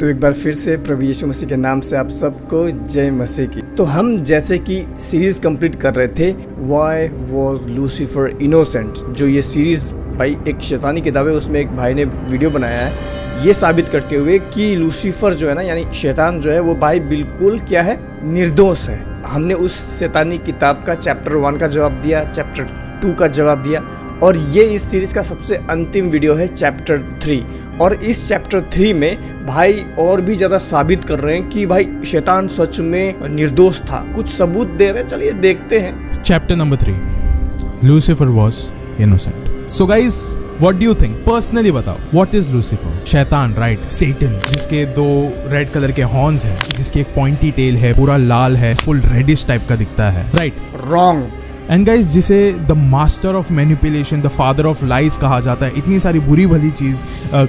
तो एक बार फिर से प्रभु यीशु मसीह के नाम से आप सबको जय मसीह की तो हम जैसे कि सीरीज कंप्लीट कर रहे थे वाई वॉज लूसीफर इनोसेंट जो ये सीरीज भाई एक शैतानी किताब है उसमें एक भाई ने वीडियो बनाया है ये साबित करते हुए कि लूसीफर जो है ना यानी शैतान जो है वो भाई बिल्कुल क्या है निर्दोष है हमने उस शैतानी किताब का चैप्टर वन का जवाब दिया चैप्टर टू का जवाब दिया और ये इस सीरीज़ का सबसे अंतिम वीडियो है चैप्टर थ्री और इस चैप्टर थ्री में भाई और भी ज़्यादा साबित कर रहे हैं कि भाई शैतान सच में निर्दोष था कुछ सबूत दे रहे चलिए देखते हैं chapter number three Lucifer was innocent so guys what do think personally बताओ वॉट इज लूसीफर शैतान राइट सेटन जिसके दो रेड कलर के हॉर्न है जिसकी एक पॉइंटी टेल है पूरा लाल है फुल रेडिश टाइप का दिखता है right right. Wrong and guys जिसे the master of manipulation the father of lies कहा जाता है इतनी सारी बुरी भली चीज़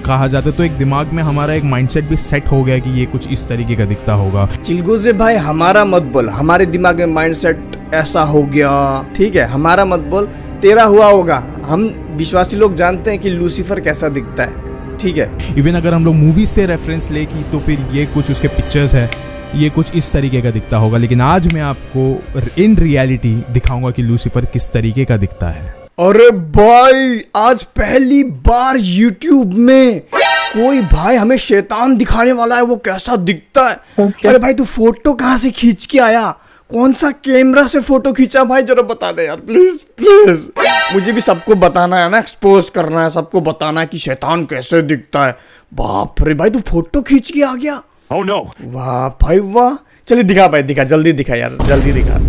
कहा जाता है तो एक दिमाग में हमारा एक माइंडसेट भी सेट हो गया कि ये कुछ इस तरीके का दिखता होगा चिलगुजे भाई हमारा मत बोल हमारे दिमाग में माइंडसेट ऐसा हो गया ठीक है हमारा मत बोल तेरा हुआ होगा हम विश्वासी लोग जानते हैं कि लूसीफर कैसा दिखता है ठीक है इवन अगर हम लोग मूवीज से रेफरेंस ले कि तो फिर ये कुछ उसके पिक्चर्स है ये कुछ इस तरीके का दिखता होगा लेकिन आज मैं आपको इन रियलिटी दिखाऊंगा कि लूसीफर किस तरीके का दिखता है अरे भाई आज पहली बार यूट्यूब में कोई भाई हमें शैतान दिखाने वाला है वो कैसा दिखता है okay. अरे भाई तू फोटो कहाँ से खींच के आया कौन सा कैमरा से फोटो खींचा भाई जरा बता दे यार प्लीज प्लीज मुझे भी सबको बताना है ना एक्सपोज करना है सबको बताना है कि शैतान कैसे दिखता है बाप रे भाई तू फोटो खींच के आ गया oh, no. वाह भाई वाह चलिए दिखा भाई दिखा जल्दी दिखा यार जल्दी दिखा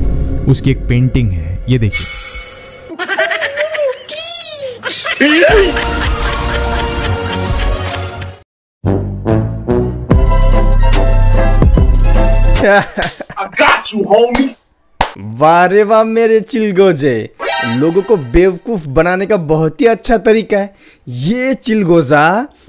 उसकी एक पेंटिंग है ये देखिए I got you, homie. वारे वाह मेरे चिलगोजे लोगों को बेवकूफ बनाने का बहुत ही अच्छा तरीका है ये चिलगोजा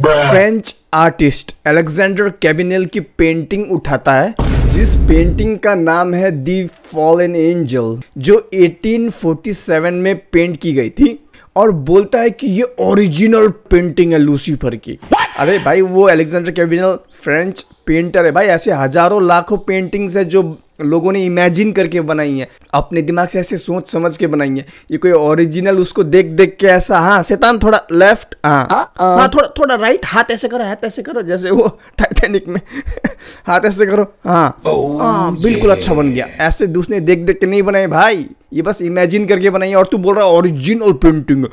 फ्रेंच आर्टिस्ट अलेक्जेंडर कैबिनेल की पेंटिंग उठाता है जिस पेंटिंग का नाम है दी फॉलन एंजल जो 1847 में पेंट की गई थी और बोलता है कि ये ओरिजिनल पेंटिंग है लूसीफर की अरे भाई वो अलेक्जेंडर कैबिनल फ्रेंच पेंटर है भाई ऐसे हजारों लाखों पेंटिंग्स है जो लोगों ने इमेजिन करके बनाई है अपने दिमाग से ऐसे सोच समझ के बनाई है ये कोई ओरिजिनल उसको देख देख के ऐसा हाँ शैतान थोड़ा लेफ्ट हाँ हाँ, हाँ थोड़ा थोड़ा राइट हाथ ऐसे करो हाथ ऐसे करो जैसे वो टाइटेनिक में हाथ ऐसे करो हाँ oh, हाँ बिल्कुल अच्छा बन गया ऐसे दूसरे देख देख के नहीं बनाए भाई ये बस इमेजिन करके बनाई और तू बोल रहा है ओरिजिनल पेंटिंग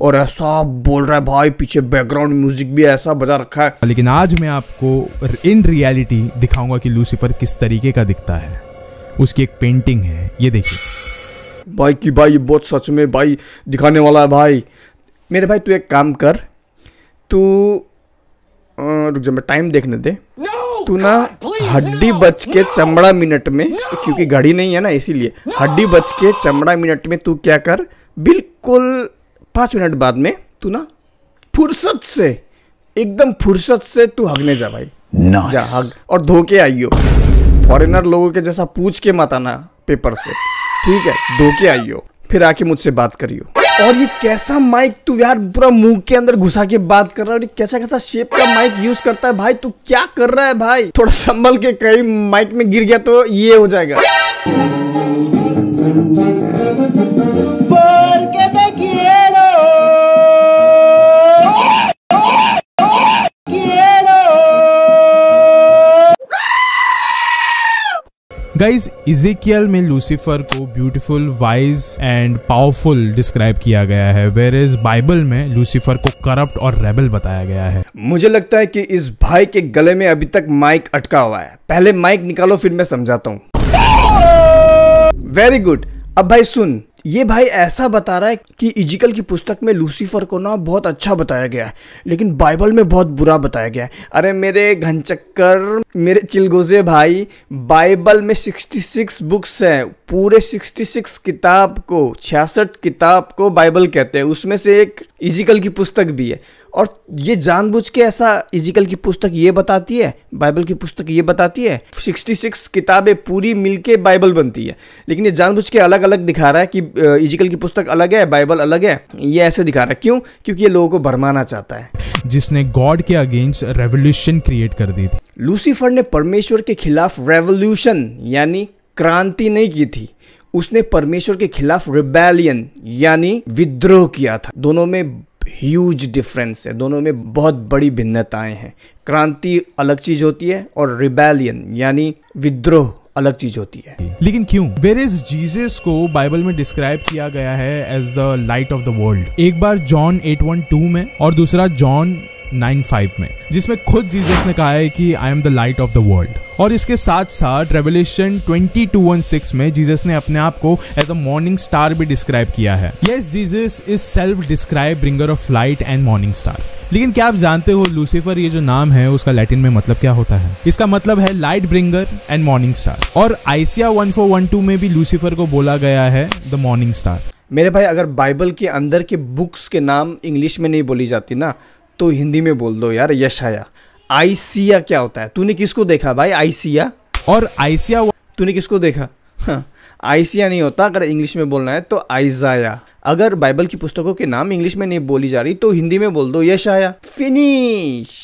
और ऐसा बोल रहा है भाई पीछे बैकग्राउंड म्यूजिक भी ऐसा बजा रखा है लेकिन आज मैं आपको इन रियलिटी दिखाऊंगा कि लूसीफर किस तरीके का दिखता है उसकी एक पेंटिंग है ये देखिए भाई की भाई बहुत सच में भाई दिखाने वाला है भाई मेरे भाई तू एक काम कर तू रुक जा मैं टाइम देखने दे तू ना हड्डी बच के चमड़ा मिनट में क्योंकि घड़ी नहीं है ना इसीलिए हड्डी बच के चमड़ा मिनट में तू क्या कर बिल्कुल पाँच मिनट बाद में तू ना फुर्सत से एकदम फुर्सत से तू हगने जा भाई nice. जा हग और धो के आइयो फॉरेनर लोगों के जैसा पूछ के मत आना पेपर से ठीक है धोके के आइयो फिर आके मुझसे बात करियो और ये कैसा माइक तू यार पूरा मुंह के अंदर घुसा के बात कर रहा है और कैसा कैसा शेप का माइक यूज करता है भाई तू क्या कर रहा है भाई थोड़ा संभल के कहीं माइक में गिर गया तो ये हो जाएगा गाइज इजिकियल में लूसीफर को beautiful wise and powerful describe किया गया है वेर इज बाइबल में लूसीफर को करप्ट और रेबल बताया गया है मुझे लगता है कि इस भाई के गले में अभी तक माइक अटका हुआ है पहले माइक निकालो फिर मैं समझाता हूँ वेरी गुड अब भाई सुन ये भाई ऐसा बता रहा है कि इजिकल की पुस्तक में लूसीफर को ना बहुत अच्छा बताया गया है लेकिन बाइबल में बहुत बुरा बताया गया है अरे मेरे घनचक्कर मेरे चिलगोजे भाई बाइबल में 66 बुक्स हैं पूरे 66 किताब को छियासठ किताब को बाइबल कहते हैं उसमें से एक इजिकल की पुस्तक भी है और ये जानबूझ के ऐसा इजिकल की पुस्तक ये बताती है बाइबल की पुस्तक ये बताती है 66 किताबें पूरी मिलके बाइबल बनती है लेकिन ये जानबूझ के अलग अलग दिखा रहा है कि इजिकल की पुस्तक अलग है बाइबल अलग है ये ऐसे दिखा रहा है क्यों क्योंकि ये लोगों को भरमाना चाहता है जिसने गॉड के अगेंस्ट रेवोल्यूशन क्रिएट कर दी थी लूसीफर ने परमेश्वर के खिलाफ रेवोल्यूशन यानी क्रांति नहीं की थी उसने परमेश्वर के खिलाफ रिबेलियन यानी विद्रोह किया था दोनों में ह्यूज डिफरेंस है दोनों में बहुत बड़ी भिन्नताएं हैं क्रांति अलग चीज होती है और रिबेलियन यानी विद्रोह अलग चीज होती है लेकिन क्यों वेर इज जीसस को बाइबल में डिस्क्राइब किया गया है as the light of the world एक बार जॉन टू में और दूसरा जॉन 9:5 में जिसमें खुद जीसस ने कहा है कि I am the light of the world और इसके साथ साथ ट्वेंटी टू वन सिक्स में जीसस ने अपने आप को एज अ मॉर्निंग स्टार भी डिस्क्राइब किया है yes Jesus is self describe bringer of light and morning star लेकिन क्या आप जानते हो लूसीफर ये जो नाम है उसका लैटिन में मतलब क्या होता है इसका मतलब है light bringer and morning star और आइसिया टू में भी लूसीफर को बोला गया है द मॉर्निंग स्टार मेरे भाई अगर बाइबल के अंदर के बुक्स के नाम इंग्लिश में नहीं बोली जाती ना तो हिंदी में बोल दो यार यश आया आईसिया क्या होता है तूने किसको देखा भाई आईसिया और आईसिया तूने किसको देखा हाँ, आइसिया नहीं होता अगर इंग्लिश में बोलना है तो आइजाया अगर बाइबल की पुस्तकों के नाम इंग्लिश में नहीं बोली जा रही तो हिंदी में बोल दो यश आया फिनिश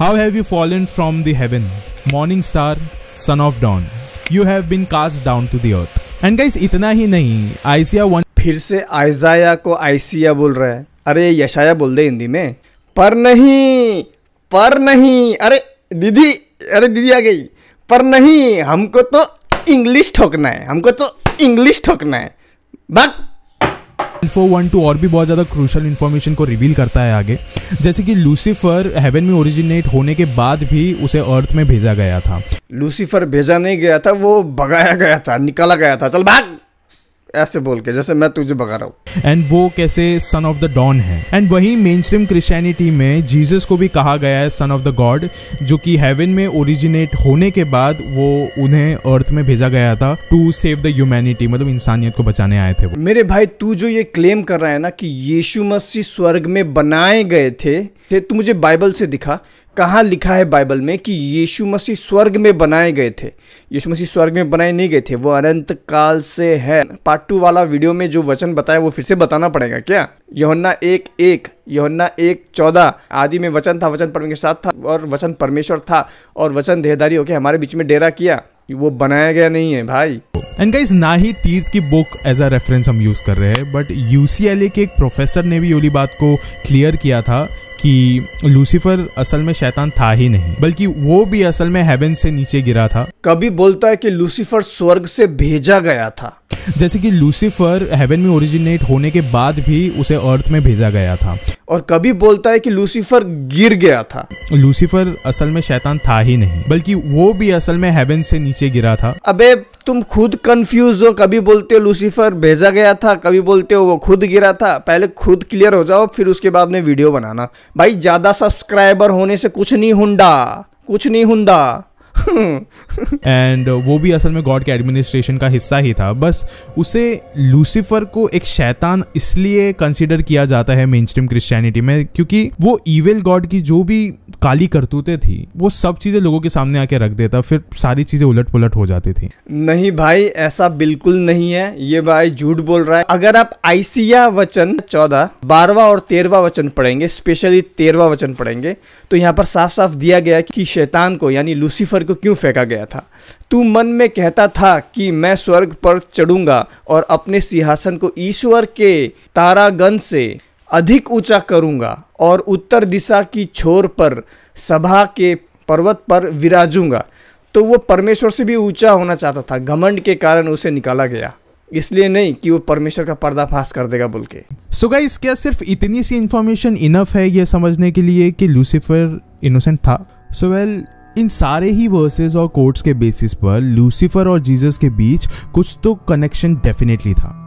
how have you fallen from the heaven morning star son of dawn you have been cast down to the earth and guys इतना ही नहीं आइसिया वन फिर से आइजाया को आइसिया बोल रहा है अरे यशाया बोल दे हिंदी में पर नहीं पर नहीं अरे दीदी अरे दीदी आ गई पर नहीं हमको तो इंग्लिश ठोकना है हमको तो इंग्लिश ठोकना है बक फोर वन टू और भी बहुत ज़्यादा क्रूशल इन्फॉर्मेशन को रिवील करता है आगे जैसे कि लूसीफर हेवन में ओरिजिनेट होने के बाद भी उसे अर्थ में भेजा गया था लूसीफर भेजा नहीं गया था वो भगाया गया था निकाला गया था चल भाग ऐसे बोल के जैसे मैं तुझे भगा रहा हूँ एंड वो कैसे सन ऑफ द डॉन है एंड वही मेन स्ट्रीम क्रिश्चियनिटी में जीसस को भी कहा गया है सन ऑफ द गॉड जो कि हेवन में ओरिजिनेट होने के बाद वो उन्हें अर्थ में भेजा गया था टू सेव द ह्यूमैनिटी मतलब इंसानियत को बचाने आए थे वो मेरे भाई तू जो ये क्लेम कर रहा है ना कि यीशु मसीह स्वर्ग में बनाए गए थे तो तू मुझे बाइबल से दिखा कहाँ लिखा है बाइबल में कि यीशु मसीह स्वर्ग में बनाए गए थे यीशु मसीह स्वर्ग में बनाए नहीं गए थे वो अनंत काल से है पार्ट टू वाला वीडियो में जो वचन बताया वो फिर से बताना पड़ेगा क्या योहन्ना एक एक योहन्ना एक चौदह आदि में वचन था वचन परमेश्वर के साथ था और वचन परमेश्वर था और वचन देहदारी होकर हमारे बीच में डेरा किया वो बनाया गया नहीं है भाई एंड गाइज ना ही तीर्थ की बुक एज अ रेफरेंस हम यूज़ कर रहे हैं बट यू के एक प्रोफेसर ने भी ओली बात को क्लियर किया था कि लूसीफर असल में शैतान था ही नहीं बल्कि वो भी असल में हेवन से नीचे गिरा था कभी बोलता है कि लूसीफर स्वर्ग से भेजा गया था जैसे कि लूसीफर हेवन में ओरिजिनेट होने के बाद भी उसे अर्थ में भेजा गया था और कभी बोलता है कि लूसीफर गिर गया था लूसीफर असल में शैतान था ही नहीं बल्कि वो भी असल में हेवन से नीचे गिरा था अबे तुम खुद कंफ्यूज हो कभी बोलते हो लूसीफर भेजा गया था कभी बोलते हो वो खुद गिरा था पहले खुद क्लियर हो जाओ फिर उसके बाद में वीडियो बनाना भाई ज़्यादा सब्सक्राइबर होने से कुछ नहीं हुंडा कुछ नहीं हुंडा एंड uh, वो भी असल में गॉड के एडमिनिस्ट्रेशन का हिस्सा ही था बस उसे लूसीफर को एक शैतान इसलिए कंसिडर किया जाता है मेन स्ट्रीम क्रिश्चियनिटी में क्योंकि वो ईवेल गॉड की जो भी काली करतूतें थी वो सब चीज़ें लोगों के सामने आके रख देता फिर सारी चीज़ें उलट पुलट हो जाती थी नहीं भाई ऐसा बिल्कुल नहीं है ये भाई झूठ बोल रहा है अगर आप आईसिया वचन चौदह बारवा और तेरवा वचन पढ़ेंगे स्पेशली तेरवा वचन पढ़ेंगे तो यहाँ पर साफ साफ दिया गया कि शैतान को यानी लूसीफर को को क्यों फेंका गया था तू मन में कहता था कि मैं स्वर्ग पर चढ़ूंगा और अपने सिंहासन को ईश्वर के तारागन से अधिक ऊंचा करूंगा और उत्तर दिशा की छोर पर सभा के पर्वत पर विराजूंगा तो वो परमेश्वर से भी ऊंचा होना चाहता था घमंड के कारण उसे निकाला गया इसलिए नहीं कि वो परमेश्वर का पर्दाफाश कर देगा बोल के सो so गाइस क्या सिर्फ इतनी सी इन्फॉर्मेशन इनफ है ये समझने के लिए कि लूसीफर इनोसेंट था सो so वेल well, इन सारे ही वर्सेस और कोर्ट्स के बेसिस पर लूसीफर और जीसस के बीच कुछ तो कनेक्शन डेफिनेटली था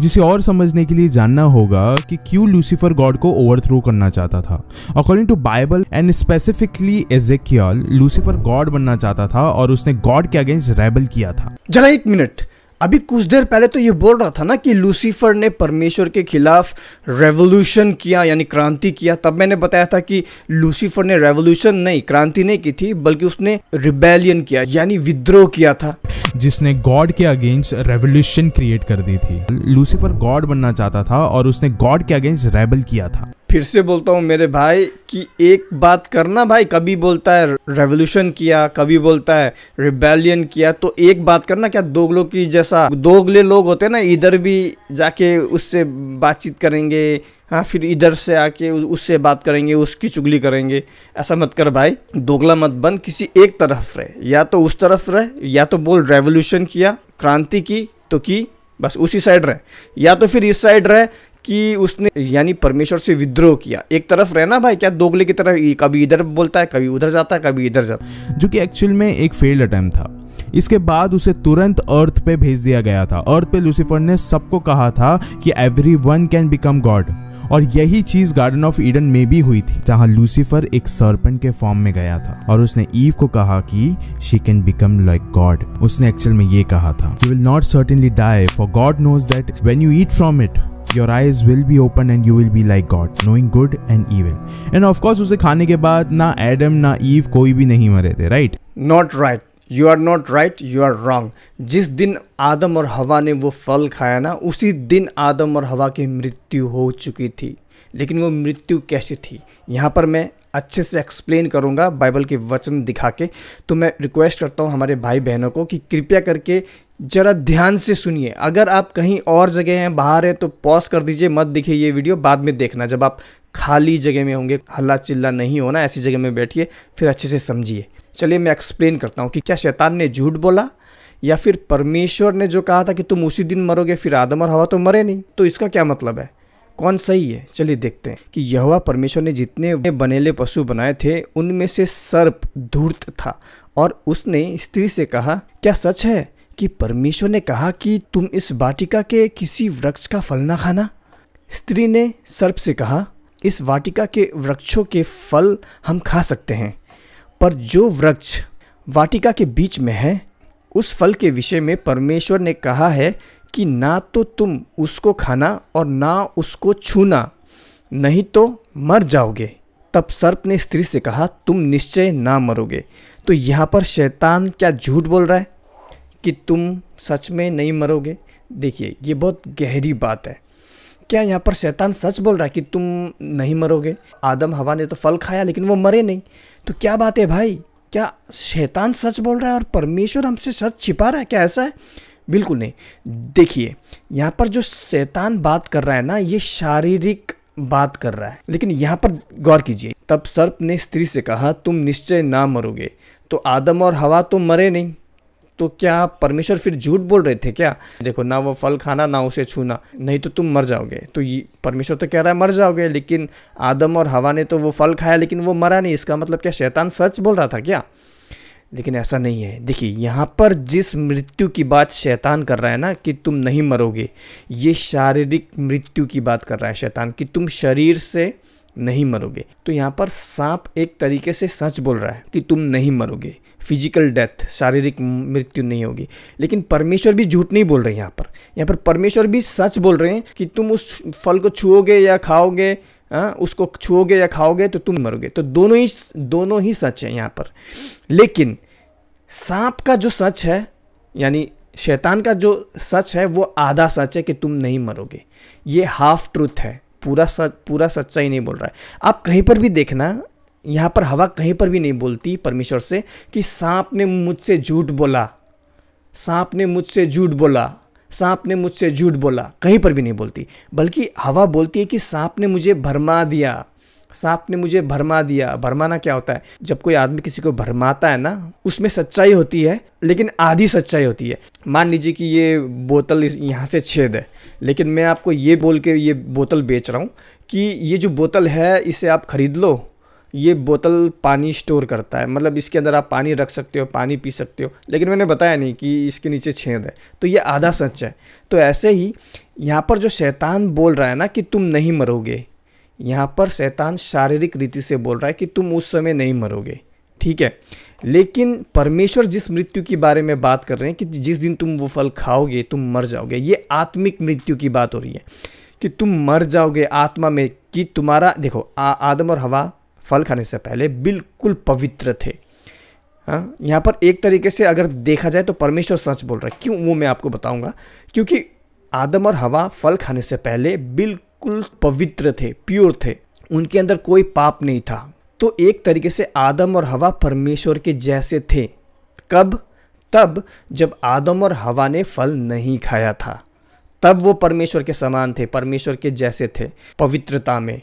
जिसे और समझने के लिए जानना होगा कि क्यों लूसीफर गॉड को ओवरथ्रो करना चाहता था according to Bible and specifically Ezekiel Lucifer God बनना चाहता था और उसने गॉड के अगेंस्ट रेबल किया था जरा एक मिनट अभी कुछ देर पहले तो ये बोल रहा था ना कि लूसीफर ने परमेश्वर के खिलाफ रेवोल्यूशन किया यानी क्रांति किया तब मैंने बताया था कि लूसीफर ने रेवोल्यूशन नहीं क्रांति नहीं की थी बल्कि उसने रिबेलियन किया यानी विद्रोह किया था जिसने गॉड के अगेंस्ट रेवोल्यूशन क्रिएट कर दी थी लूसीफर गॉड बनना चाहता था और उसने गॉड के अगेंस्ट रेबल किया था फिर से बोलता हूँ मेरे भाई कि एक बात करना भाई कभी बोलता है रेवोल्यूशन किया कभी बोलता है रिबेलियन किया तो एक बात करना क्या दोगलों की जैसा दोगले लोग होते हैं ना इधर भी जाके उससे बातचीत करेंगे हाँ फिर इधर से आके उससे बात करेंगे उसकी चुगली करेंगे ऐसा मत कर भाई दोगला मत बन किसी एक तरफ रहे या तो उस तरफ रहे या तो बोल रेवोल्यूशन किया क्रांति की तो की बस उसी साइड रहे या तो फिर इस साइड रहे कि उसने यानी परमेश्वर से विद्रोह किया एक तरफ रहना भाई क्या दोगले की तरह कभी इधर बोलता है कभी उधर जाता है कभी इधर जाता जो कि एक्चुअल में एक फेल्ड अटैम्प्ट था इसके बाद उसे तुरंत अर्थ पे भेज दिया गया था अर्थ पे लूसीफर ने सबको कहा था कि everyone can become God और यही चीज गार्डन ऑफ ईडन में भी हुई थी जहां लूसीफर एक सर्पेंट के फॉर्म में गया था और उसने ईव को कहा कि she can become like God उसने एक्चुअल में ये कहा था you will not certainly die for God knows that when you eat from it your eyes will be open and you will be like God knowing good and evil and of course उसे खाने के बाद ना Adam ना ewe कोई भी नहीं मरे थे right not right you are not right you are wrong जिस दिन आदम और हवा ने वो फल खाया ना उसी दिन आदम और हवा की मृत्यु हो चुकी थी लेकिन वो मृत्यु कैसी थी यहाँ पर मैं अच्छे से एक्सप्लेन करूँगा बाइबल के वचन दिखा के तो मैं रिक्वेस्ट करता हूँ हमारे भाई बहनों को कि कृपया करके ज़रा ध्यान से सुनिए अगर आप कहीं और जगह हैं बाहर है तो पॉज कर दीजिए मत दिखे ये वीडियो बाद में देखना जब आप खाली जगह में होंगे हल्ला चिल्ला नहीं होना ऐसी जगह में बैठिए फिर अच्छे से समझिए चलिए मैं एक्सप्लेन करता हूँ कि क्या शैतान ने झूठ बोला या फिर परमेश्वर ने जो कहा था कि तुम उसी दिन मरोगे फिर आदम और हवा तो मरे नहीं तो इसका क्या मतलब है कौन सही है चलिए देखते हैं कि यहवा परमेश्वर ने जितने बनेले पशु बनाए थे उनमें से सर्प धूर्त था और उसने स्त्री से कहा क्या सच है कि परमेश्वर ने कहा कि तुम इस वाटिका के किसी वृक्ष का फल ना खाना स्त्री ने सर्प से कहा इस वाटिका के वृक्षों के फल हम खा सकते हैं पर जो वृक्ष वाटिका के बीच में है उस फल के विषय में परमेश्वर ने कहा है कि ना तो तुम उसको खाना और ना उसको छूना नहीं तो मर जाओगे तब सर्प ने स्त्री से कहा तुम निश्चय ना मरोगे तो यहाँ पर शैतान क्या झूठ बोल रहा है कि तुम सच में नहीं मरोगे देखिए ये बहुत गहरी बात है क्या यहाँ पर शैतान सच बोल रहा है कि तुम नहीं मरोगे आदम हवा ने तो फल खाया लेकिन वो मरे नहीं तो क्या बात है भाई क्या शैतान सच बोल रहा है और परमेश्वर हमसे सच छिपा रहा है क्या ऐसा है बिल्कुल नहीं देखिए यहाँ पर जो शैतान बात कर रहा है ना ये शारीरिक बात कर रहा है लेकिन यहाँ पर गौर कीजिए तब सर्प ने स्त्री से कहा तुम निश्चय ना मरोगे तो आदम और हवा तो मरे नहीं तो क्या परमेश्वर फिर झूठ बोल रहे थे क्या देखो ना वो फल खाना ना उसे छूना नहीं तो तुम मर जाओगे तो ये परमेश्वर तो कह रहा है मर जाओगे लेकिन आदम और हवा ने तो वो फल खाया लेकिन वो मरा नहीं इसका मतलब क्या शैतान सच बोल रहा था क्या लेकिन ऐसा नहीं है देखिए यहाँ पर जिस मृत्यु की बात शैतान कर रहा है ना कि तुम नहीं मरोगे ये शारीरिक मृत्यु की बात कर रहा है शैतान कि तुम शरीर से नहीं मरोगे तो यहाँ पर सांप एक तरीके से सच बोल रहा है कि तुम नहीं मरोगे फिजिकल डेथ शारीरिक मृत्यु नहीं होगी लेकिन परमेश्वर भी झूठ नहीं बोल रहे यहाँ पर यहाँ पर परमेश्वर भी सच बोल रहे हैं कि तुम उस फल को छुओगे या खाओगे आ, हाँ, उसको छुओगे या खाओगे तो तुम मरोगे तो दोनों ही दोनों ही सच है यहाँ पर लेकिन सांप का जो सच है यानी शैतान का जो सच है वो आधा सच है कि तुम नहीं मरोगे ये हाफ ट्रूथ है पूरा सच पूरा सच्चाई नहीं बोल रहा है आप कहीं पर भी देखना यहाँ पर हवा कहीं पर भी नहीं बोलती परमेश्वर से कि सांप ने मुझसे झूठ बोला सांप ने मुझसे झूठ बोला सांप ने मुझसे झूठ बोला कहीं पर भी नहीं बोलती बल्कि हवा बोलती है कि सांप ने मुझे भरमा दिया सांप ने मुझे भरमा दिया भरमाना क्या होता है जब कोई आदमी किसी को भरमाता है ना उसमें सच्चाई होती है लेकिन आधी सच्चाई होती है मान लीजिए कि ये बोतल यहाँ से छेद है लेकिन मैं आपको ये बोल के ये बोतल बेच रहा हूँ कि ये जो बोतल है इसे आप ख़रीद लो ये बोतल पानी स्टोर करता है मतलब इसके अंदर आप पानी रख सकते हो पानी पी सकते हो लेकिन मैंने बताया नहीं कि इसके नीचे छेद है तो ये आधा सच है तो ऐसे ही यहाँ पर जो शैतान बोल रहा है ना कि तुम नहीं मरोगे यहाँ पर शैतान शारीरिक रीति से बोल रहा है कि तुम उस समय नहीं मरोगे ठीक है लेकिन परमेश्वर जिस मृत्यु के बारे में बात कर रहे हैं कि जिस दिन तुम वो फल खाओगे तुम मर जाओगे ये आत्मिक मृत्यु की बात हो रही है कि तुम मर जाओगे आत्मा में कि तुम्हारा देखो आ, आदम और हवा फल खाने से पहले बिल्कुल पवित्र थे हाँ यहाँ पर एक तरीके से अगर देखा जाए तो परमेश्वर सच बोल रहा है क्यों वो मैं आपको बताऊँगा क्योंकि आदम और हवा फल खाने से पहले बिल्कुल बिल्कुल पवित्र थे प्योर थे उनके अंदर कोई पाप नहीं था तो एक तरीके से आदम और हवा परमेश्वर के जैसे थे कब तब जब आदम और हवा ने फल नहीं खाया था तब वो परमेश्वर के समान थे परमेश्वर के जैसे थे पवित्रता में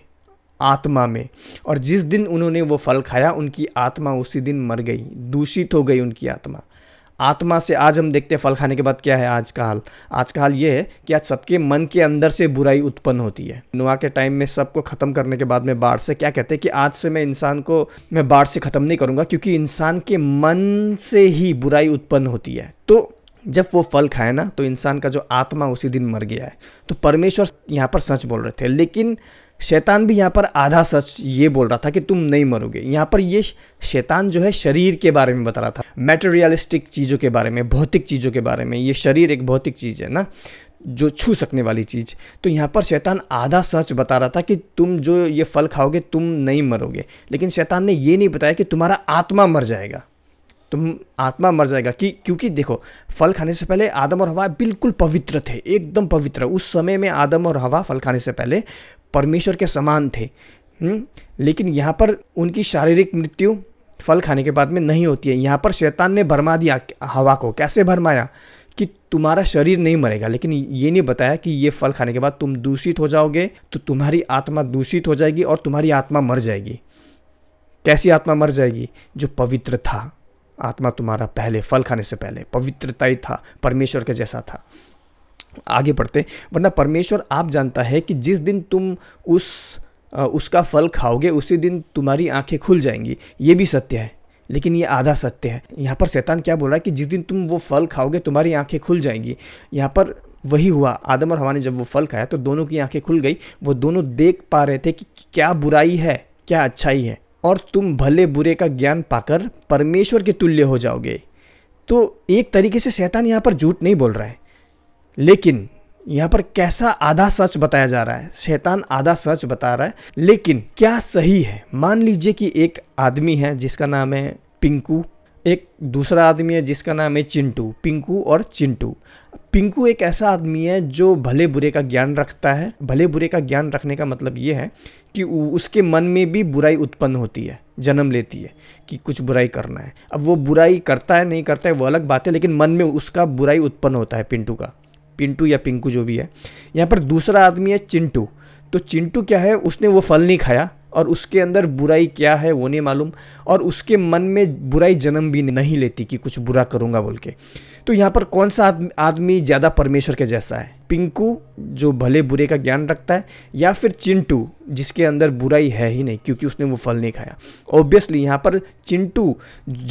आत्मा में और जिस दिन उन्होंने वो फल खाया उनकी आत्मा उसी दिन मर गई दूषित हो गई उनकी आत्मा आत्मा से आज हम देखते हैं फल खाने के बाद क्या है आज का हाल आज का हाल ये है कि आज सबके मन के अंदर से बुराई उत्पन्न होती है नुआ के टाइम में सबको ख़त्म करने के बाद में बाढ़ से क्या कहते हैं कि आज से मैं इंसान को मैं बाढ़ से ख़त्म नहीं करूँगा क्योंकि इंसान के मन से ही बुराई उत्पन्न होती है तो जब वो फल खाए ना तो इंसान का जो आत्मा उसी दिन मर गया है तो परमेश्वर यहाँ पर सच बोल रहे थे लेकिन शैतान भी यहाँ पर आधा सच ये बोल रहा था कि तुम नहीं मरोगे यहाँ पर ये शैतान जो है शरीर के बारे में बता रहा था मेटेरियलिस्टिक चीज़ों के बारे में भौतिक चीज़ों के बारे में ये शरीर एक भौतिक चीज़ है ना जो छू सकने वाली चीज़ तो यहाँ पर शैतान आधा सच बता रहा था कि तुम जो ये फल खाओगे तुम नहीं मरोगे लेकिन शैतान ने ये नहीं बताया कि तुम्हारा आत्मा मर जाएगा तुम आत्मा मर जाएगा कि क्योंकि देखो फल खाने से पहले आदम और हवा बिल्कुल पवित्र थे एकदम पवित्र उस समय में आदम और हवा फल खाने से पहले परमेश्वर के समान थे हुँ? हम्म? लेकिन यहाँ पर उनकी शारीरिक मृत्यु फल खाने के बाद में नहीं होती है यहाँ पर शैतान ने भरमा दिया हवा को कैसे भरमाया कि तुम्हारा शरीर नहीं मरेगा लेकिन ये नहीं बताया कि ये फल खाने के बाद तुम दूषित हो जाओगे तो तुम्हारी आत्मा दूषित हो जाएगी और तुम्हारी आत्मा मर जाएगी कैसी आत्मा मर जाएगी जो पवित्र था आत्मा तुम्हारा पहले फल खाने से पहले पवित्रता ही था परमेश्वर के जैसा था आगे बढ़ते वरना परमेश्वर आप जानता है कि जिस दिन तुम उस उसका फल खाओगे उसी दिन तुम्हारी आंखें खुल जाएंगी ये भी सत्य है लेकिन ये आधा सत्य है यहाँ पर शैतान क्या बोला कि जिस दिन तुम वो फल खाओगे तुम्हारी आंखें खुल जाएंगी यहाँ पर वही हुआ आदम और हवा ने जब वो फल खाया तो दोनों की आंखें खुल गई वो दोनों देख पा रहे थे कि क्या बुराई है क्या अच्छाई है और तुम भले बुरे का ज्ञान पाकर परमेश्वर के तुल्य हो जाओगे तो एक तरीके से शैतान यहाँ पर झूठ नहीं बोल रहा है लेकिन यहाँ पर कैसा आधा सच बताया जा रहा है शैतान आधा सच बता रहा है लेकिन क्या सही है मान लीजिए कि एक आदमी है जिसका नाम है पिंकू एक दूसरा आदमी है जिसका नाम है चिंटू पिंकू और चिंटू पिंकू एक ऐसा आदमी है जो भले बुरे का ज्ञान रखता है भले बुरे का ज्ञान रखने का मतलब ये है कि उसके मन में भी बुराई उत्पन्न होती है जन्म लेती है कि कुछ बुराई करना है अब वो बुराई करता है नहीं करता है वो अलग बात है लेकिन मन में उसका बुराई उत्पन्न होता है पिंटू का पिंटू या पिंकू जो भी है यहाँ पर दूसरा आदमी है चिंटू तो चिंटू क्या है उसने वो फल नहीं खाया और उसके अंदर बुराई क्या है वो नहीं मालूम और उसके मन में बुराई जन्म भी नहीं लेती कि कुछ बुरा करूँगा बोल के तो यहाँ पर कौन सा आदमी ज़्यादा परमेश्वर के जैसा है पिंकू जो भले बुरे का ज्ञान रखता है या फिर चिंटू जिसके अंदर बुराई है ही नहीं क्योंकि उसने वो फल नहीं खाया ऑब्वियसली यहाँ पर चिंटू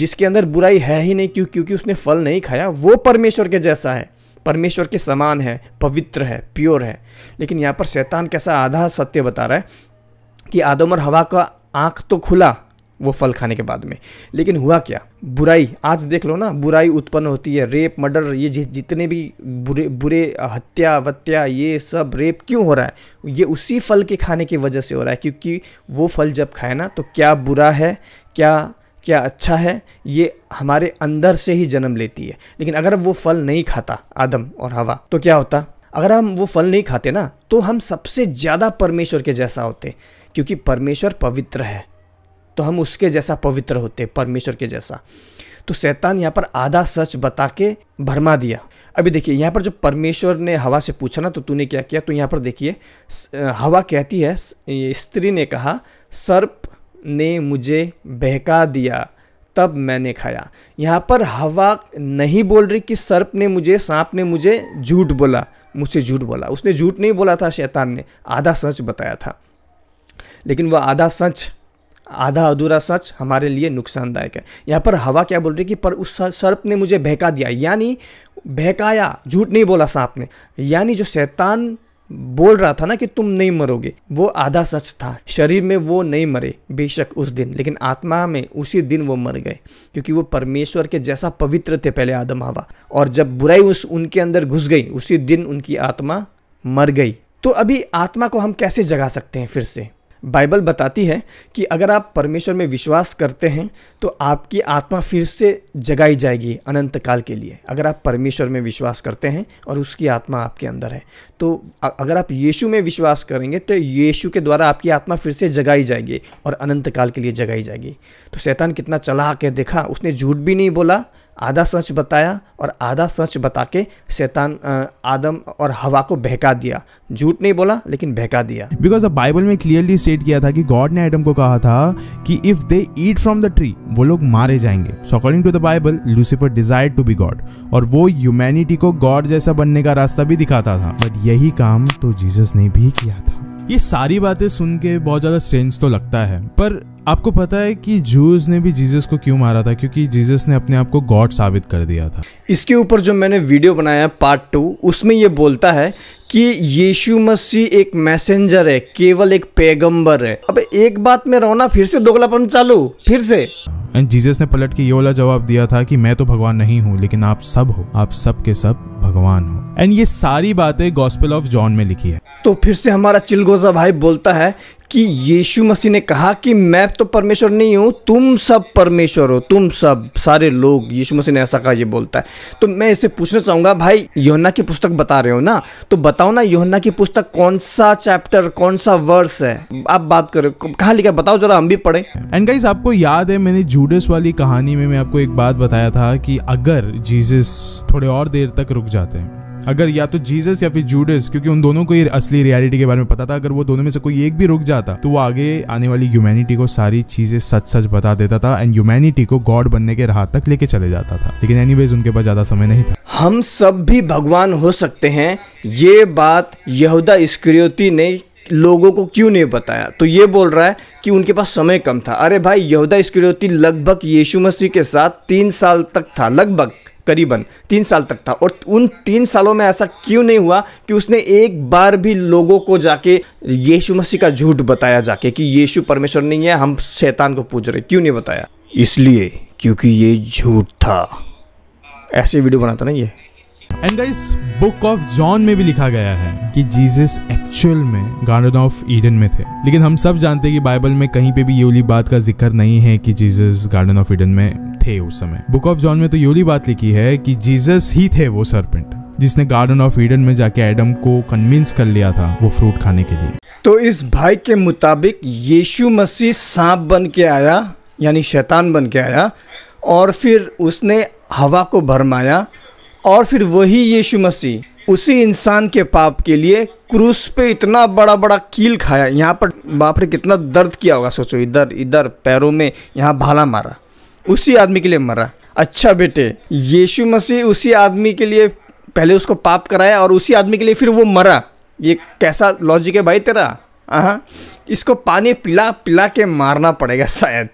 जिसके अंदर बुराई है ही नहीं क्यों क्योंकि उसने फल नहीं खाया वो परमेश्वर के जैसा है परमेश्वर के समान है पवित्र है प्योर है लेकिन यहाँ पर शैतान कैसा आधा सत्य बता रहा है कि आदम और हवा का आँख तो खुला वो फल खाने के बाद में लेकिन हुआ क्या बुराई आज देख लो ना बुराई उत्पन्न होती है रेप मर्डर ये जितने भी बुरे बुरे हत्या वत्या ये सब रेप क्यों हो रहा है ये उसी फल के खाने की वजह से हो रहा है क्योंकि वो फल जब खाए ना तो क्या बुरा है क्या क्या अच्छा है ये हमारे अंदर से ही जन्म लेती है लेकिन अगर वो फल नहीं खाता आदम और हवा तो क्या होता अगर हम वो फल नहीं खाते ना तो हम सबसे ज़्यादा परमेश्वर के जैसा होते क्योंकि परमेश्वर पवित्र है तो हम उसके जैसा पवित्र होते परमेश्वर के जैसा तो शैतान यहाँ पर आधा सच बता के भरमा दिया अभी देखिए यहाँ पर जब परमेश्वर ने हवा से पूछा ना तो तूने क्या किया तो यहाँ पर देखिए हवा कहती है स्त्री ने कहा सर्प ने मुझे बहका दिया तब मैंने खाया यहाँ पर हवा नहीं बोल रही कि सर्प ने मुझे सांप ने मुझे झूठ बोला मुझसे झूठ बोला उसने झूठ नहीं बोला था शैतान ने आधा सच बताया था लेकिन वह आधा सच आधा अधूरा सच हमारे लिए नुकसानदायक है यहाँ पर हवा क्या बोल रही है कि पर उस सर्प ने मुझे बहका दिया यानी बहकाया झूठ नहीं बोला सांप ने यानी जो शैतान बोल रहा था ना कि तुम नहीं मरोगे वो आधा सच था शरीर में वो नहीं मरे बेशक उस दिन लेकिन आत्मा में उसी दिन वो मर गए क्योंकि वो परमेश्वर के जैसा पवित्र थे पहले आदम हवा और जब बुराई उस उनके अंदर घुस गई उसी दिन उनकी आत्मा मर गई तो अभी आत्मा को हम कैसे जगा सकते हैं फिर से बाइबल बताती है कि अगर आप परमेश्वर में विश्वास करते हैं तो आपकी आत्मा फिर से जगाई जाएगी अनंत काल के लिए अगर आप परमेश्वर में विश्वास करते हैं और उसकी आत्मा आपके अंदर है तो अगर आप यीशु में विश्वास करेंगे तो यीशु के द्वारा आपकी आत्मा फिर से जगाई जाएगी और अनंत काल के लिए जगाई जाएगी तो शैतान कितना चला के देखा उसने झूठ भी नहीं बोला आधा सच बताया और आधा सच बता के शैतान आदम और हवा को बहका दिया झूठ नहीं बोला लेकिन बहका दिया बिकॉज अब बाइबल में क्लियरली स्टेट किया था कि गॉड ने एडम को कहा था कि if they eat from the tree वो लोग मारे जाएंगे so according to the Bible Lucifer desire to be God और वो ह्यूमैनिटी को गॉड जैसा बनने का रास्ता भी दिखाता था बट यही काम तो जीसस ने भी किया था ये सारी बातें सुन के बहुत ज़्यादा स्ट्रेंज तो लगता है पर आपको पता है कि जूस ने भी जीसस को क्यों मारा था क्योंकि जीसस ने अपने आप को गॉड साबित कर दिया था इसके ऊपर जो मैंने वीडियो बनाया पार्ट टू उसमें ये बोलता है कि यीशु मसीह एक मैसेंजर है केवल एक पैगंबर है अब एक बात में रोना फिर से दोगलापन चालू फिर से एंड जीसस ने पलट के ये वाला जवाब दिया था कि मैं तो भगवान नहीं हूँ लेकिन आप सब हो आप सब के सब भगवान हो एंड ये सारी बातें गॉस्पेल ऑफ जॉन में लिखी है तो फिर से हमारा चिलगोजा भाई बोलता है कि यीशु मसीह ने कहा कि मैं तो परमेश्वर नहीं हूँ तुम सब परमेश्वर हो तुम सब सारे लोग यीशु मसीह ने ऐसा कहा ये बोलता है तो मैं इसे पूछना चाहूँगा भाई योना की पुस्तक बता रहे हो ना तो बताओ ना योना की पुस्तक कौन सा चैप्टर कौन सा वर्स है आप बात करो कहा लिखा बताओ जरा हम भी पढ़े एंड गाइज आपको याद है मैंने जूडस वाली कहानी में मैं आपको एक बात बताया था कि अगर जीजस थोड़े और देर तक रुक जाते हैं अगर या तो जीसस या फिर जूडस क्योंकि उन दोनों को ये असली रियलिटी के बारे में पता था अगर वो दोनों में से कोई एक भी रुक जाता तो वो आगे आने वाली ह्यूमैनिटी को सारी चीजें सच सच बता देता था एंड ह्यूमैनिटी को गॉड बनने के राह तक लेके चले जाता था लेकिन एनीवेज उनके पास ज्यादा समय नहीं था हम सब भी भगवान हो सकते हैं ये बात यहूदा स्क्रियोती ने लोगों को क्यों नहीं बताया तो ये बोल रहा है कि उनके पास समय कम था अरे भाई यहूदा स्क्रियोती लगभग यीशु मसीह के साथ तीन साल तक था लगभग करीबन तीन साल तक था और उन तीन सालों में ऐसा क्यों नहीं हुआ कि उसने एक बार भी लोगों को जाके यीशु मसीह का झूठ बताया जाके कि यीशु परमेश्वर नहीं है हम शैतान को पूज रहे क्यों नहीं बताया इसलिए क्योंकि ये झूठ था ऐसे वीडियो बनाता ना ये and guys book of John में भी लिखा गया है कि जीसस एक्चुअल में गार्डन ऑफ ईडन में थे लेकिन हम सब जानते हैं कि बाइबल में कहीं पे भी ये वाली बात का जिक्र नहीं है कि जीसस गार्डन ऑफ ईडन में थे उस समय बुक ऑफ जॉन में तो योली बात लिखी है कि जीसस ही थे वो सरपेंट जिसने गार्डन ऑफ ईडन में जाके एडम को कन्विंस कर लिया था वो फ्रूट खाने के लिए तो इस भाई के मुताबिक यीशु मसीह सांप बन के आया यानी शैतान बन के आया और फिर उसने हवा को भरमाया और फिर वही यीशु मसीह उसी इंसान के पाप के लिए क्रूस पे इतना बड़ा बड़ा कील खाया यहाँ पर बाप रे कितना दर्द किया होगा सोचो इधर इधर पैरों में यहाँ भाला मारा उसी आदमी के लिए मरा अच्छा बेटे यीशु मसीह उसी आदमी के लिए पहले उसको पाप कराया और उसी आदमी के लिए फिर वो मरा ये कैसा लॉजिक है भाई तेरा हाँ इसको पानी पिला पिला के मारना पड़ेगा शायद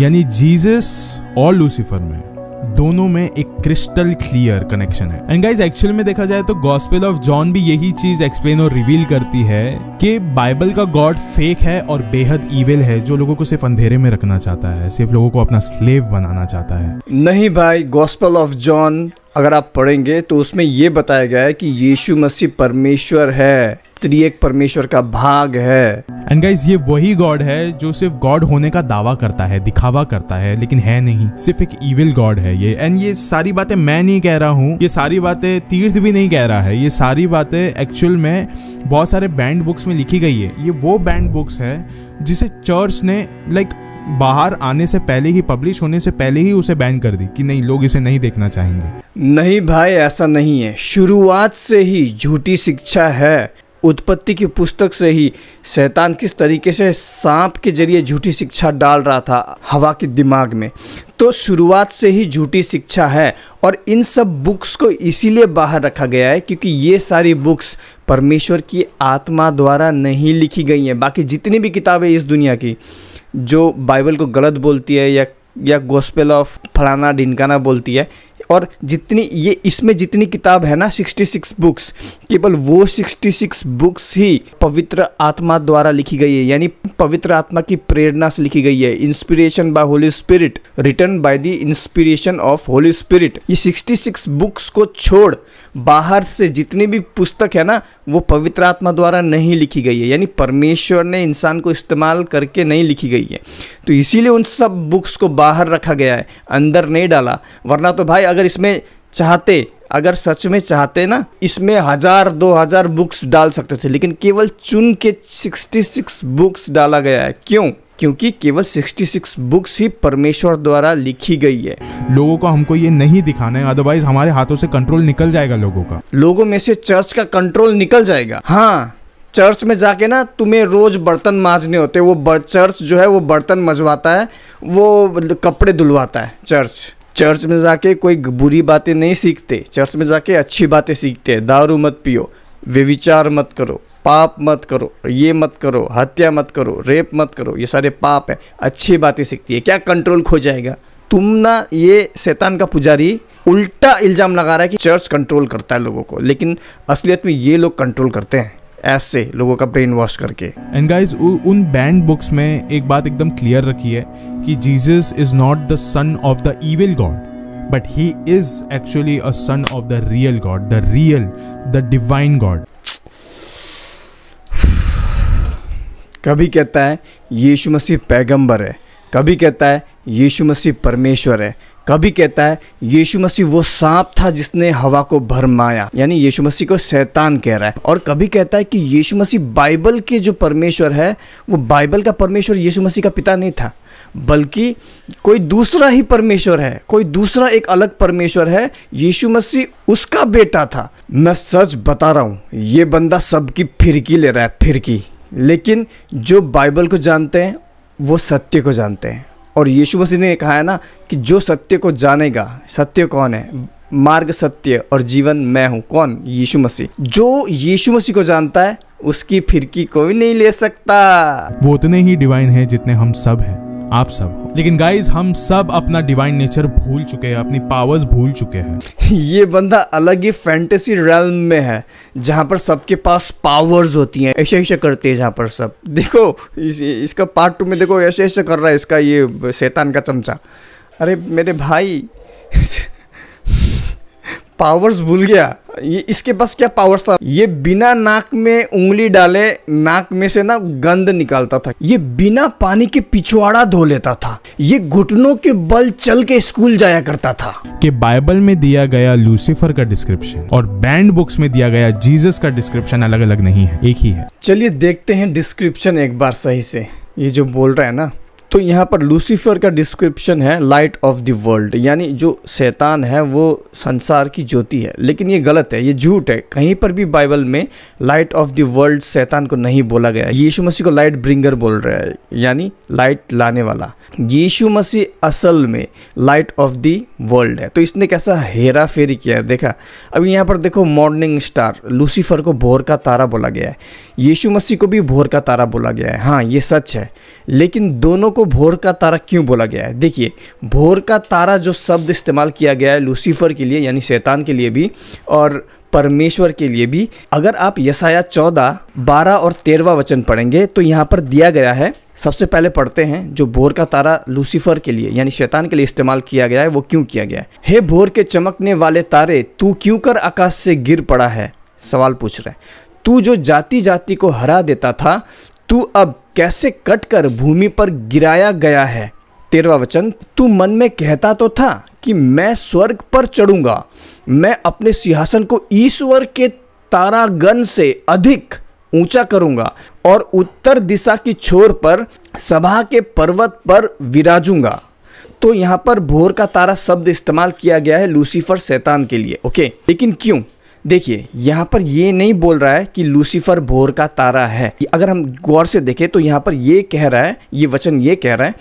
यानी जीसस और लूसीफर में दोनों में एक क्रिस्टल क्लियर कनेक्शन है एंड गाइस एक्चुअल में देखा जाए तो गॉस्पेल ऑफ जॉन भी यही चीज एक्सप्लेन और रिवील करती है कि बाइबल का गॉड फेक है और बेहद इविल है जो लोगों को सिर्फ अंधेरे में रखना चाहता है सिर्फ लोगों को अपना स्लेव बनाना चाहता है नहीं भाई गॉस्पेल ऑफ जॉन अगर आप पढ़ेंगे तो उसमें ये बताया गया है कि यीशु मसीह परमेश्वर है त्रिएक परमेश्वर का भाग है एंड गाइज ये वही गॉड है जो सिर्फ गॉड होने का दावा करता है दिखावा करता है लेकिन है नहीं सिर्फ एक इविल गॉड है ये एंड ये सारी बातें मैं नहीं कह रहा हूँ ये सारी बातें तीर्थ भी नहीं कह रहा है ये सारी बातें एक्चुअल में बहुत सारे बैंड बुक्स में लिखी गई है ये वो बैंड बुक्स है जिसे चर्च ने लाइक बाहर आने से पहले ही पब्लिश होने से पहले ही उसे बैन कर दी कि नहीं लोग इसे नहीं देखना चाहेंगे नहीं भाई ऐसा नहीं है शुरुआत से ही झूठी शिक्षा है उत्पत्ति की पुस्तक से ही शैतान किस तरीके से सांप के जरिए झूठी शिक्षा डाल रहा था हवा के दिमाग में तो शुरुआत से ही झूठी शिक्षा है और इन सब बुक्स को इसीलिए बाहर रखा गया है क्योंकि ये सारी बुक्स परमेश्वर की आत्मा द्वारा नहीं लिखी गई हैं बाकी जितनी भी किताबें इस दुनिया की जो बाइबल को गलत बोलती है या या गोस्पेल ऑफ फलाना ढिनकाना बोलती है और जितनी ये इसमें जितनी किताब है ना 66 बुक्स केवल वो 66 बुक्स ही पवित्र आत्मा द्वारा लिखी गई है यानी पवित्र आत्मा की प्रेरणा से लिखी गई है inspiration by Holy Spirit written by the inspiration of Holy Spirit ये 66 बुक्स को छोड़ बाहर से जितनी भी पुस्तक है ना वो पवित्र आत्मा द्वारा नहीं लिखी गई है यानी परमेश्वर ने इंसान को इस्तेमाल करके नहीं लिखी गई है तो इसीलिए उन सब बुक्स को बाहर रखा गया है अंदर नहीं डाला वरना तो भाई अगर इसमें चाहते अगर सच में चाहते ना इसमें हज़ार दो हज़ार बुक्स डाल सकते थे लेकिन केवल चुन के सिक्सटी सिक्स बुक्स डाला गया है क्यों क्योंकि केवल 66 बुक्स ही परमेश्वर द्वारा लिखी गई है लोगों को हमको ये नहीं दिखाना है अदरवाइज हमारे हाथों से कंट्रोल निकल जाएगा लोगों का लोगों में से चर्च का कंट्रोल निकल जाएगा हाँ चर्च में जाके ना तुम्हें रोज़ बर्तन मांजने होते वो चर्च जो है वो बर्तन मजवाता है वो कपड़े धुलवाता है चर्च चर्च में जाके कोई बुरी बातें नहीं सीखते चर्च में जाके अच्छी बातें सीखते हैं दारू मत पियो वे विचार मत करो पाप मत करो ये मत करो हत्या मत करो रेप मत करो ये सारे पाप है अच्छी बातें सीखती है क्या कंट्रोल खो जाएगा तुम ना ये शैतान का पुजारी उल्टा इल्ज़ाम लगा रहा है कि चर्च कंट्रोल करता है लोगों को लेकिन असलियत में ये लोग कंट्रोल करते हैं ऐसे लोगों का ब्रेन वॉश करके एंड गाइज उन बैंड बुक्स में एक बात एकदम क्लियर रखी है कि Jesus is not the son of the evil God but he is actually a son of the real God the real the divine God कभी कहता है यीशु मसीह पैगंबर है कभी कहता है यीशु मसीह परमेश्वर है कभी कहता है यीशु मसीह वो सांप था जिसने हवा को भरमाया यानी यीशु मसीह को शैतान कह रहा है और कभी कहता है कि यीशु मसीह बाइबल के जो परमेश्वर है वो बाइबल का परमेश्वर यीशु मसीह का पिता नहीं था बल्कि कोई दूसरा ही परमेश्वर है कोई दूसरा एक अलग परमेश्वर है यीशु मसीह उसका बेटा था मैं सच बता रहा हूँ ये बंदा सबकी फिरकी ले रहा है फिरकी लेकिन जो बाइबल को जानते हैं वो सत्य को जानते हैं और यीशु मसीह ने कहा है ना कि जो सत्य को जानेगा सत्य कौन है मार्ग सत्य और जीवन मैं हूँ कौन यीशु मसीह जो यीशु मसीह को जानता है उसकी फिरकी कोई नहीं ले सकता वो उतने ही डिवाइन है जितने हम सब हैं आप सब हो लेकिन गाइज हम सब अपना डिवाइन नेचर भूल चुके हैं अपनी पावर्स भूल चुके हैं ये बंदा अलग ही फैंटेसी रेलम में है जहाँ पर सबके पास पावर्स होती हैं ऐसे ऐसे करते हैं जहाँ पर सब देखो इस, इसका पार्ट टू में देखो ऐसे ऐसे कर रहा है इसका ये शैतान का चमचा अरे मेरे भाई पावर्स भूल गया ये इसके पास क्या पावर्स था ये बिना नाक में उंगली डाले नाक में से ना गंद निकालता था ये बिना पानी के पिछवाड़ा धो लेता था ये घुटनों के बल चल के स्कूल जाया करता था के बाइबल में दिया गया लूसीफर का डिस्क्रिप्शन और बैंड बुक्स में दिया गया जीसस का डिस्क्रिप्शन अलग अलग नहीं है एक ही है चलिए देखते हैं डिस्क्रिप्शन एक बार सही से ये जो बोल रहा है ना तो यहाँ पर लूसीफर का डिस्क्रिप्शन है लाइट ऑफ द वर्ल्ड यानी जो शैतान है वो संसार की ज्योति है लेकिन ये गलत है ये झूठ है कहीं पर भी बाइबल में लाइट ऑफ द वर्ल्ड शैतान को नहीं बोला गया यीशु मसीह को लाइट ब्रिंगर बोल रहा है यानी लाइट लाने वाला यीशु मसीह असल में लाइट ऑफ द वर्ल्ड है तो इसने कैसा हेरा फेरी किया है देखा अभी यहाँ पर देखो मॉर्निंग स्टार लूसीफर को भोर का तारा बोला गया है यीशु मसीह को भी भोर का तारा बोला गया है हाँ ये सच है लेकिन दोनों को को भोर का तारा क्यों बोला गया है देखिए भोर का तारा जो शब्द इस्तेमाल किया गया है लूसीफर के लिए यानी शैतान के लिए भी और परमेश्वर के लिए भी अगर आप यसाया चौदह बारह और तेरवा वचन पढ़ेंगे तो यहाँ पर दिया गया है सबसे पहले पढ़ते हैं जो भोर का तारा लूसीफर के लिए यानी शैतान के लिए इस्तेमाल किया गया है वो क्यों किया गया है हे भोर के चमकने वाले तारे तू क्यों कर आकाश से गिर पड़ा है सवाल पूछ रहे हैं तू जो जाति जाति को हरा देता था तू अब कैसे कट कर भूमि पर गिराया गया है तेरवा वचन तू मन में कहता तो था कि मैं स्वर्ग पर चढ़ूंगा मैं अपने सिंहासन को ईश्वर के तारागन से अधिक ऊंचा करूंगा और उत्तर दिशा की छोर पर सभा के पर्वत पर विराजूंगा तो यहाँ पर भोर का तारा शब्द इस्तेमाल किया गया है लूसीफर शैतान के लिए ओके लेकिन क्यों देखिए यहाँ पर ये नहीं बोल रहा है कि लूसीफर भोर का तारा है अगर हम गौर से देखें तो यहाँ पर ये कह रहा है ये वचन ये कह रहा है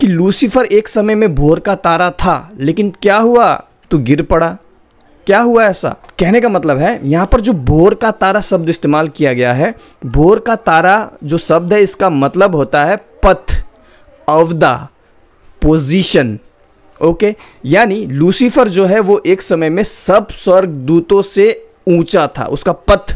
कि लूसीफर एक समय में भोर का तारा था लेकिन क्या हुआ तो गिर पड़ा क्या हुआ ऐसा कहने का मतलब है यहाँ पर जो भोर का तारा शब्द इस्तेमाल किया गया है भोर का तारा जो शब्द है इसका मतलब होता है पथ अवदा पोजिशन ओके यानी लूसीफर जो है वो एक समय में सब स्वर्ग दूतों से ऊंचा था उसका पथ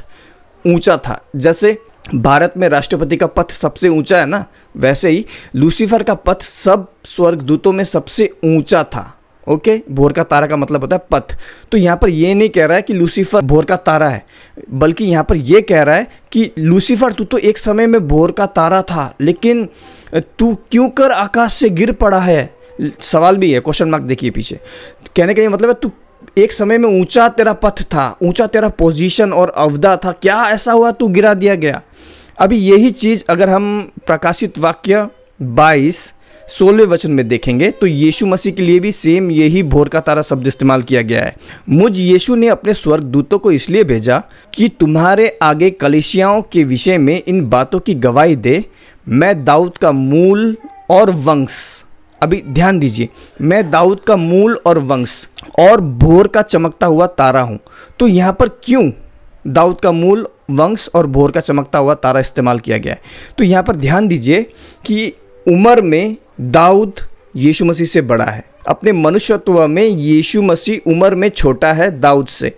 ऊंचा था जैसे भारत में राष्ट्रपति का पथ सबसे ऊंचा है ना वैसे ही लूसीफर का पथ सब स्वर्गदूतों में सबसे ऊंचा था ओके भोर का तारा का मतलब होता है पथ तो यहाँ पर यह नहीं कह रहा है कि लूसीफर भोर का तारा है बल्कि यहाँ पर यह कह रहा है कि लूसीफर तू तो एक समय में भोर का तारा था लेकिन तू क्यों कर आकाश से गिर पड़ा है सवाल भी है क्वेश्चन मार्क देखिए पीछे कहने का ये मतलब है तू एक समय में ऊंचा तेरा पथ था ऊंचा तेरा पोजीशन और अवधा था क्या ऐसा हुआ तू गिरा दिया गया अभी यही चीज़ अगर हम प्रकाशित वाक्य 22 सोलह वचन में देखेंगे तो यीशु मसीह के लिए भी सेम यही भोर का तारा शब्द इस्तेमाल किया गया है मुझ यीशु ने अपने स्वर्गदूतों को इसलिए भेजा कि तुम्हारे आगे कलिशियाओं के विषय में इन बातों की गवाही दे मैं दाऊद का मूल और वंश अभी ध्यान दीजिए मैं दाऊद का मूल और वंश और भोर का चमकता हुआ तारा हूँ तो यहाँ पर क्यों दाऊद का मूल वंश और भोर का चमकता हुआ तारा इस्तेमाल किया गया है तो यहाँ पर ध्यान दीजिए कि उम्र में दाऊद यीशु मसीह से बड़ा है अपने मनुष्यत्व में यीशु मसीह उम्र में छोटा है दाऊद से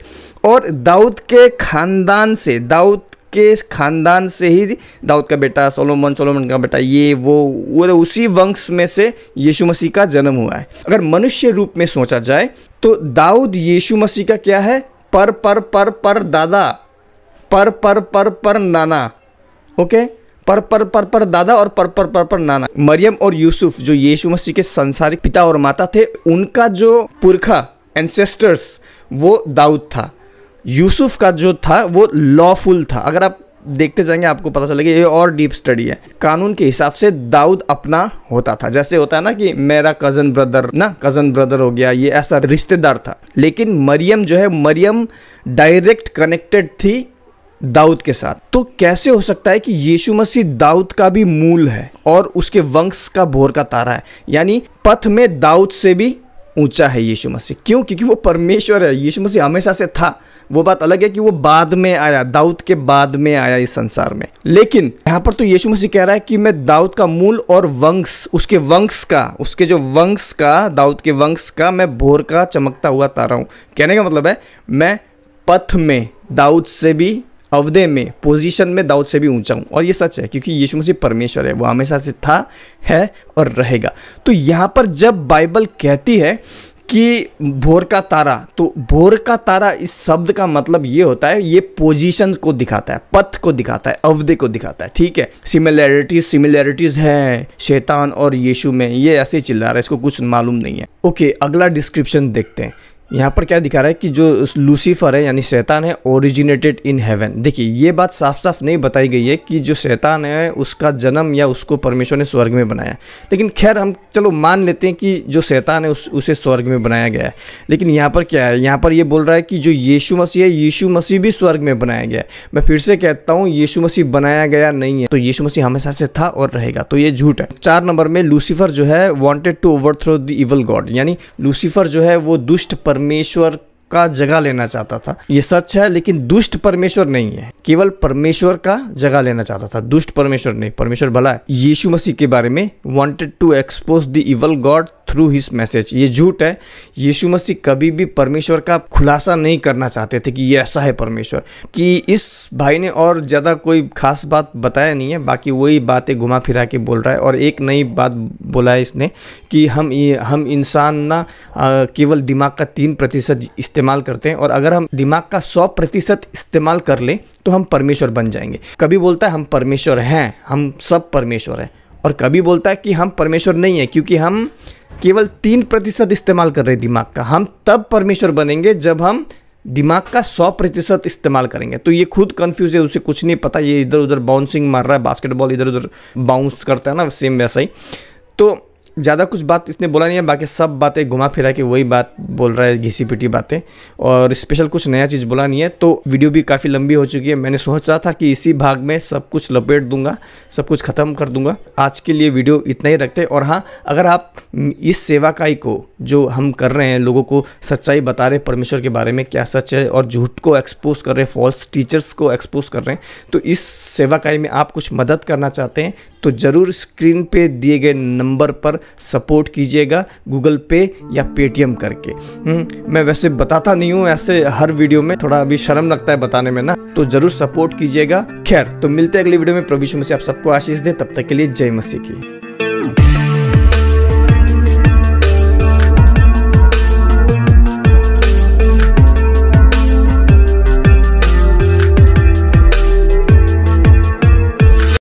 और दाऊद के खानदान से दाऊद के ख़ानदान से ही दाऊद का बेटा सोलोमन सोलोमन का बेटा ये वो वो उसी वंश में से यीशु मसीह का जन्म हुआ है अगर मनुष्य रूप में सोचा जाए तो दाऊद यीशु मसीह का क्या है पर पर पर पर दादा पर पर पर पर नाना ओके पर पर पर पर दादा और पर पर पर पर नाना मरियम और यूसुफ जो यीशु मसीह के संसारिक पिता और माता थे उनका जो पुरखा एंसेस्टर्स वो दाऊद था यूसुफ का जो था वो लॉफुल था अगर आप देखते जाएंगे आपको पता चलेगा ये और डीप स्टडी है कानून के हिसाब से दाऊद अपना होता था जैसे होता है ना कि मेरा कज़न ब्रदर ना कज़न ब्रदर हो गया ये ऐसा रिश्तेदार था लेकिन मरियम जो है मरियम डायरेक्ट कनेक्टेड थी दाऊद के साथ तो कैसे हो सकता है कि यीशु मसीह दाऊद का भी मूल है और उसके वंश का भोर का तारा है यानी पथ में दाऊद से भी ऊंचा है यीशु मसीह क्यों क्योंकि वो परमेश्वर है यीशु मसीह हमेशा से था वो बात अलग है कि वो बाद में आया दाऊद के बाद में आया इस संसार में लेकिन यहाँ पर तो यीशु मसीह कह रहा है कि मैं दाऊद का मूल और वंश उसके वंश का उसके जो वंश का दाऊद के वंश का मैं भोर का चमकता हुआ तारा हूँ कहने का मतलब है मैं पथ में दाऊद से भी अवधे में पोजीशन में दाऊद से भी ऊंचा हूँ और ये सच है क्योंकि यीशु मसीह परमेश्वर है वो हमेशा से था है और रहेगा तो यहाँ पर जब बाइबल कहती है कि भोर का तारा तो भोर का तारा इस शब्द का मतलब ये होता है ये पोजीशन को दिखाता है पथ को दिखाता है अवधे को दिखाता है ठीक है सिमिलैरिटीज सिमिलैरिटीज हैं शैतान और यीशु में ये ऐसे चिल्ला रहा है इसको कुछ मालूम नहीं है ओके अगला डिस्क्रिप्शन देखते हैं यहाँ पर क्या दिखा रहा है कि जो लूसीफर है यानी शैतान है ओरिजिनेटेड इन हेवन देखिए ये बात साफ साफ नहीं बताई गई है कि जो शैतान है उसका जन्म या उसको परमेश्वर ने स्वर्ग में बनाया लेकिन खैर हम चलो मान लेते हैं कि जो शैतान है उस उसे स्वर्ग में बनाया गया है लेकिन यहाँ पर क्या है यहाँ पर ये बोल रहा है कि जो यीशु मसीह है यीशु मसीह भी स्वर्ग में बनाया गया है मैं फिर से कहता हूँ यीशु मसीह बनाया गया नहीं है तो यीशु मसीह हमेशा से था और रहेगा तो ये झूठ है चार नंबर में लूसीफर जो है wanted to overthrow the evil God यानी लूसीफर जो है वो दुष्ट पर परमेश्वर का जगह लेना चाहता था ये सच है लेकिन दुष्ट परमेश्वर नहीं है केवल परमेश्वर का जगह लेना चाहता था दुष्ट परमेश्वर नहीं परमेश्वर भला है यीशु मसीह के बारे में wanted to expose the evil God through his message ये झूठ है यीशु मसीह कभी भी परमेश्वर का खुलासा नहीं करना चाहते थे कि ये ऐसा है परमेश्वर कि इस भाई ने और ज़्यादा कोई खास बात बताया नहीं है बाकी वही बातें घुमा फिरा के बोल रहा है और एक नई बात बोला है इसने कि हम ये हम इंसान ना केवल दिमाग का तीन प्रतिशत इस्तेमाल करते हैं और अगर हम दिमाग का सौ प्रतिशत इस्तेमाल कर लें तो हम परमेश्वर बन जाएंगे कभी बोलता है हम परमेश्वर हैं हम सब परमेश्वर हैं और कभी बोलता है कि हम परमेश्वर नहीं हैं क्योंकि हम केवल तीन प्रतिशत इस्तेमाल कर रहे दिमाग का हम तब परमेश्वर बनेंगे जब हम दिमाग का सौ प्रतिशत इस्तेमाल करेंगे तो ये खुद कंफ्यूज है उसे कुछ नहीं पता ये इधर उधर बाउंसिंग मार रहा है बास्केटबॉल इधर उधर बाउंस करता है ना सेम वैसा ही तो ज़्यादा कुछ बात इसने बोला नहीं है बाकी सब बातें घुमा फिरा के वही बात बोल रहा है घिसी पिटी बातें और स्पेशल कुछ नया चीज़ बोला नहीं है तो वीडियो भी काफ़ी लंबी हो चुकी है मैंने सोच रहा था कि इसी भाग में सब कुछ लपेट दूंगा सब कुछ ख़त्म कर दूंगा आज के लिए वीडियो इतना ही रखते और हाँ अगर आप इस सेवाकाई को जो हम कर रहे हैं लोगों को सच्चाई बता रहे परमेश्वर के बारे में क्या सच है और झूठ को एक्सपोज कर रहे हैं फॉल्स टीचर्स को एक्सपोज कर रहे हैं तो इस सेवाकाई में आप कुछ मदद करना चाहते हैं तो ज़रूर स्क्रीन पे दिए गए नंबर पर सपोर्ट कीजिएगा गूगल पे या पेटीएम करके हम्म, मैं वैसे बताता नहीं हूँ ऐसे हर वीडियो में थोड़ा अभी शर्म लगता है बताने में ना तो ज़रूर सपोर्ट कीजिएगा खैर तो मिलते हैं अगली वीडियो में प्रवीषु मसीह आप सबको आशीष दे तब तक के लिए जय मसीह की